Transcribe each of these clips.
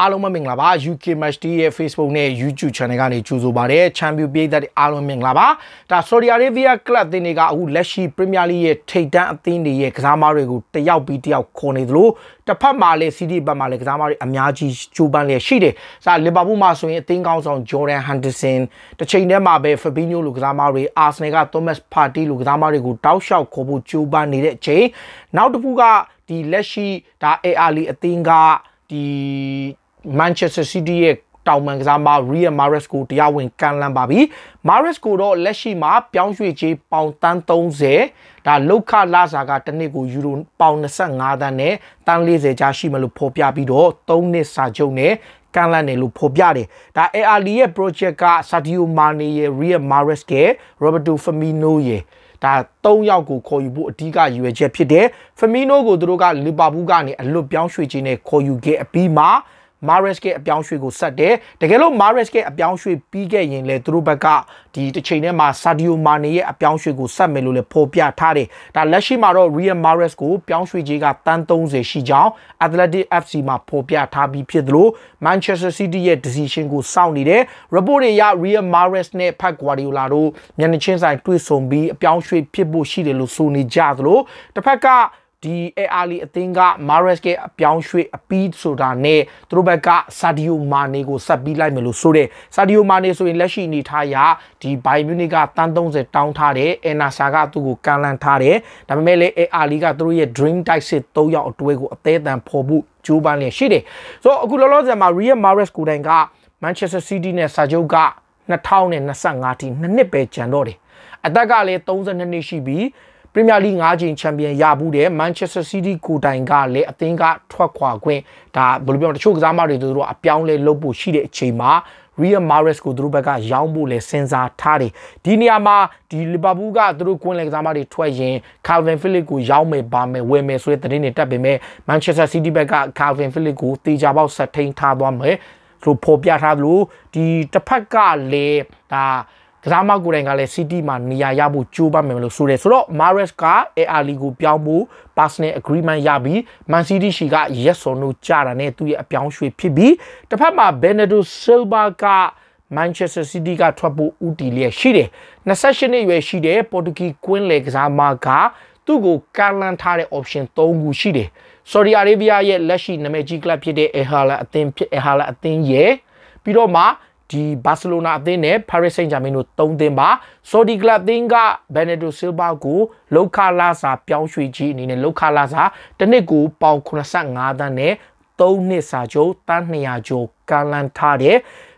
အားလုံးပဲမင်္ဂလာပါ UK Match Day ရဲ့ Facebook နဲ့ YouTube Channel ကနေကြိုဆိုပါတယ် Champion ပြည်သက်အားလုံးမင်္ဂလာပါဒါ Saudi Arabia Club အသင်းတွေကအခုလက်ရှိ Premier League ရဲ့ထိပ်တန်းအသင်းတွေရဲ့ကစားမတွေကိုတယောက်ပြီးတယောက်ခေါ်နေသလိုတစ်ဖက်မှာလည်း City ဘက်မှာလည်းကစားမတွေအများကြီးကြိုးပမ်းလျက်ရှိတယ်။ဒါလီဗာပူးမှာဆိုရင်အသင်းကောင်းဆောင် Jordan Henderson တစ်ချိန်တည်းမှာပဲ Fabinho လိုကစားမတွေ Arsenal က Thomas Partey လိုကစားမတွေကိုတောက်လျှောက်ခေါ်ဖို့ကြိုးပမ်းနေတဲ့အချိန်နောက်တစ်ခုကဒီလက်ရှိဒါ AR League အသင်းကဒီ Manchester City ရဲ့တောင်ပန်ကစားမ Real Mares ကိုတရားဝင်ကန်လန်းပါပြီ။ Mares ကိုတော့လက်ရှိမှာပြောင်းရွှေ့ကြေးပေါင်တန်း30ဒါလောက်ခလာစာကတစ်နှစ်ကိုယူရိုပေါင်25တန်းနဲ့တန်း40ကြားရှိမလို့ဖော်ပြပြီးတော့3နှစ်စာချုပ်နဲ့ကန့်လန့်တယ်လို့ဖော်ပြတယ်။ဒါ AR ရဲ့ project က Sadio Mane ရဲ့ Real Mares ရဲ့ Roberto Firmino ရဲ့ဒါ၃ယောက်ကိုခေါ်ယူဖို့အဓိကရည်ရွယ်ချက်ဖြစ်တယ်။ဖမီနိုကိုသူတို့ကလီဗာပူးကနေအလွတ်ပြောင်းရွှေ့ခြင်းနဲ့ခေါ်ယူခဲ့အပြီးမှာ Maresque အပြောင်းရွှေ့ကိုဆက်တယ်တကယ်လို့ Maresque အပြောင်းရွှေ့ပြီးခဲ့ရင်လည်းသူတို့ဘက်ကဒီတစ်ချိန်ထဲမှာ Sadio Mane ရဲ့အပြောင်းရွှေ့ကိုဆက်မယ်လို့လည်းဖော်ပြထားတယ်ဒါလက်ရှိမှာတော့ Real Mares ကိုပြောင်းရွှေ့ခြင်းကတန်း30ရှိကြောင်း Athletic FC မှာဖော်ပြထားပြီးဖြစ်သလို Manchester City ရဲ့ decision ကိုစောင့်နေတယ် report တွေအရ Real Mares နဲ့ Pep Guardiola တို့မျက်နှာချင်းဆိုင်တွေ့ဆုံပြီးအပြောင်းရွှေ့ဖြစ်ဖို့ရှိတယ်လို့ဆိုနေကြသလိုတစ်ဖက်ကဒီ AR အသင်းက Mares ကအပြောင်းရွှေ့အပီးဆိုတာနဲ့သူတို့ဘက်က Sadio Mane ကိုဆက်ပြီးလိုက်မယ်လို့ဆိုတဲ့ Sadio Mane ဆိုရင်လက်ရှိအနေထားရဒီ Bayern Munich ကတန်း30တောင်းထားတယ် Enasa ကသူ့ကိုကန်လန်ထားတယ်ဒါပေမဲ့လည်း AR ကသူတို့ရဲ့ Dream Type စစ်၃ယောက်အတွဲကိုအသေးအံဖော်ဖို့ကြိုးပမ်းလျက်ရှိတယ်ဆိုတော့အခုလောလောဆယ်မှာ Real Mares ကိုယ်တိုင်က Manchester City နဲ့စာချုပ်က2025တိနှစ်နှစ်ပဲကျန်တော့တယ်အသက်ကလည်း32နှစ်ရှိပြီးပရီးမီးယားလိ5ချိန်ချန်ပီယံရဘူးတယ်မန်ချက်စတာစီးတီးကိုတိုင်ကလည်းအသင်းကထွက်ခွာခွင့်ဒါဘယ်လိုပြောလဲတချို့ကစားမတွေသူတို့အပြောင်းလဲလုပ်ဖို့ရှိတဲ့အချိန်မှာ Real Mares ကိုသူတို့ဘက်ကရောင်းဖို့လဲစဉ်းစားထားတယ်ဒီနေရာမှာဒီ Liverpool ကသူတို့ကွင်းလယ်ကစားမတွေထွက်ရင် Calvin Phillips ကိုရောင်းမယ်ပါမယ်ဝယ်မယ်ဆိုတဲ့သတင်းတွေတက်ပေမဲ့ Manchester City ဘက်က Calvin Phillips ကိုတေချာပေါက်ဆက်ထိန်ထားသွားမယ်လို့ဖော်ပြထားသလိုဒီတစ်ဖက်ကလည်းဒါကစားမကိုယ်တိုင်ကလည်း City မှာနေရာရဖို့ကြိုးပမ်းမယ်လို့ဆိုတယ်ဆိုတော့ Mares က AR League ကိုပြောင်းဖို့ personal agreement ရပြီး Man City ရှိက yes or no ကြတာနဲ့သူ့ရဲ့အပြောင်းရွှေ့ဖြစ်ပြီးတစ်ဖက်မှာ Bernardo Silva က Manchester City ကထွက်ဖို့ဦးတည်လျက်ရှိတယ်28နှစ်အရွယ်ရှိတဲ့ Portuguese Queen လေကစားမကသူ့ကိုကာလန်ထားတဲ့ option ၃ခုရှိတယ် Saudi Arabia ရဲ့လက်ရှိနာမည်ကြီး club ဖြစ်တဲ့ Al Hilal အသင်းဖြစ် Al Hilal အသင်းရဲ့ပြီးတော့မှဒီဘာစီလိုနာအသင်းနဲ့ Paris Saint-Germain တို့၃သင်းပါဆော်ဒီကလပ်သင်းက Benedetto Silva ကိုလောက်ခလာစာပြောင်းရွှေ့ခြင်းအနေနဲ့လောက်ခလာစာတစ်နှစ်ကို ပေါင်85သန်းနဲ့၃နှစ်စာချုပ်တန်း200ကျော်ကမ်းလှမ်းထားတဲ့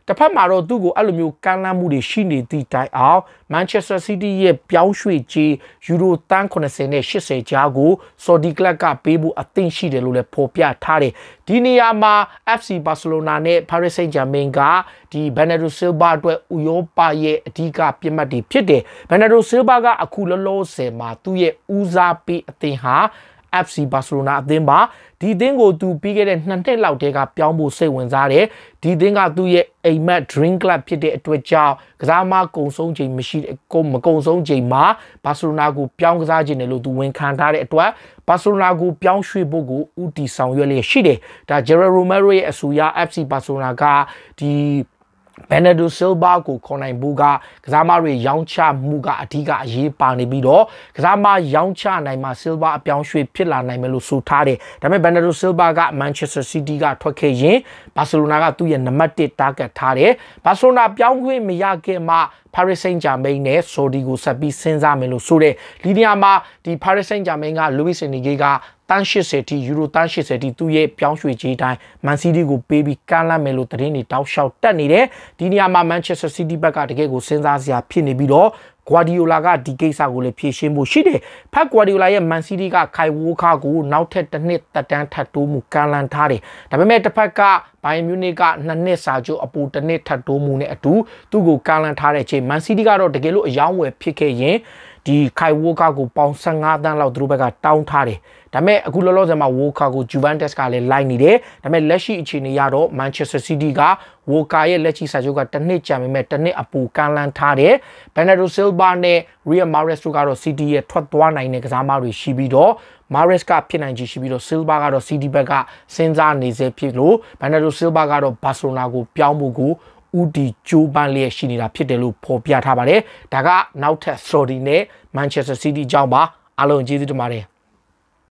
တစ်ဖက်မှာတော့သူ့ကိုအဲ့လိုမျိုးကမ်းလှမ်းမှုတွေရှိနေသည့်တိုင်အောင် Manchester City ရဲ့ပြောင်းရွှေ့ကြေးယူရိုတန်း80နဲ့80ကြားကို Saudi Club ကပေးဖို့အသင့်ရှိတယ်လို့လည်းဖော်ပြထားတယ်ဒီနေရာမှာ FC Barcelona နဲ့ Paris Saint-Germain ကဒီ Bernardo Silva အတွက်ဥရောပရဲ့အဓိကပြစ်မှတ်တွေဖြစ်တယ် Bernardo Silva ကအခုလောလောဆယ်မှာသူ့ရဲ့ဦးစားပေးအသင်းဟာ FC Barcelona အသင်းပါဒီအသင်းကိုသူပြီးခဲ့တဲ့နှစ်နှစ်လောက်တည်းကပြောင်းဖို့စိတ်ဝင်စားတယ်ဒီအသင်းကသူ့ရဲ့အိမ်မက် Dream Club ဖြစ်တဲ့အတွက်ကြောင့်ကစားမကုံဆုံးချိန်မရှိတဲ့မကုံဆုံးချိန်မှာ Barcelona ကိုပြောင်းကစားခြင်းတယ်လို့သူဝန်ခံထားတဲ့အတွက် Barcelona ကိုပြောင်းရွှေ့ဖို့ကိုဦးတည်ဆောင်ရွက်လျက်ရှိတယ်ဒါ Gerard Romero ရဲ့အဆိုအရ FC Barcelona ကဒီဘန်နဒူဆီလ်ဗာကိုခေါ်နိုင်ဘူးကကစားမတွေရောင်းချမှုကအဓိကအရေးပါနေပြီးတော့ကစားမရောင်းချနိုင်မှာဆီလ်ဗာအပြောင်းရွှေ့ဖြစ်လာနိုင်မယ်လို့ဆိုထားတယ်။ဒါပေမဲ့ဘန်နဒူဆီလ်ဗာကမန်ချက်စတာစီးတီးကထွက်ခဲ့ရင်ဘာစီလိုနာကသူ့ရဲ့နံပါတ်1တာဂက်ထားတယ်။ဘာစီလိုနာပြောင်းခွင့်မရခင်မှာ Paris Saint-Germain နဲ့ Saudi ကိုဆက်ပြီးစဉ်းစားမယ်လို့ဆိုတဲ့လီနီယာမှာဒီ Paris Saint-Germain က Luis Enrique ကတန်း80တီယူရိုတန်း80တီသူ့ရဲ့ပြောင်းရွှေ့ခြင်းတိုင်း Man City ကိုပေးပြီးကမ်းလှမ်းမယ်လို့သတင်းတွေတောက်လျှောက်တက်နေတယ်ဒီနေရာမှာ Manchester City ဘက်ကတကယ်ကိုစဉ်းစားစရာဖြစ်နေပြီးတော့ဂွာဒီယိုလာကဒီကိစ္စကိုလည်းဖြေရှင်းဖို့ရှိတယ်ဖက်ဂွာဒီယိုလာရဲ့မန်စီးတီးကခိုင်ဝိုးခါကိုနောက်ထပ်တစ်နှစ်တက်တန်းထပ်တိုးမှုကန့်လန့်ထားတယ်ဒါပေမဲ့တစ်ဖက်ကဘိုင်မြူနစ်ကနှစ်နှစ်စာချုပ်အပူတစ်နှစ်ထပ်တိုးမှုနဲ့အတူသူ့ကိုကန့်လန့်ထားတဲ့အချိန်မန်စီးတီးကတော့တကယ်လို့အယောင်းဝယ်ဖြစ်ခဲ့ရင်ဒီခိုင်ဝိုကာကိုပေါင်15တန်းလောက်သူတို့ဘက်ကတောင်းထားတယ်ဒါပေမဲ့အခုလောလောဆယ်မှာဝိုကာကိုဂျူဗန်တက်စ်ကလည်းလိုက်နေတယ်ဒါပေမဲ့လက်ရှိအခြေအနေရတော့ Manchester City ကဝိုကာရဲ့လက်ရှိစာချုပ်ကတစ်နှစ်ကြာမြင့်မဲ့တစ်နှစ်အပူကမ်းလှမ်းထားတယ် Bernardo Silva နဲ့ Riyad Mahrez တို့ကတော့ City ရဲ့ထွက်သွားနိုင်တဲ့ကစားသမားတွေရှိပြီးတော့ Mahrez ကဖြစ်နိုင်ချေရှိပြီးတော့ Silva ကတော့ City ဘက်ကစဉ်းစားနေစေဖြစ်လို့ Bernardo Silva ကတော့ Barcelona ကိုပြောင်းဖို့ကိုဦးတည်ကြိုးပမ်းလျက်ရှိနေတာဖြစ်တယ်လို့ဖော်ပြထားပါတယ်။ဒါကနောက်ထပ် Saudi နဲ့ Manchester City အကြောင်းပါအားလုံးကျေးဇူးတင်ပါတယ်။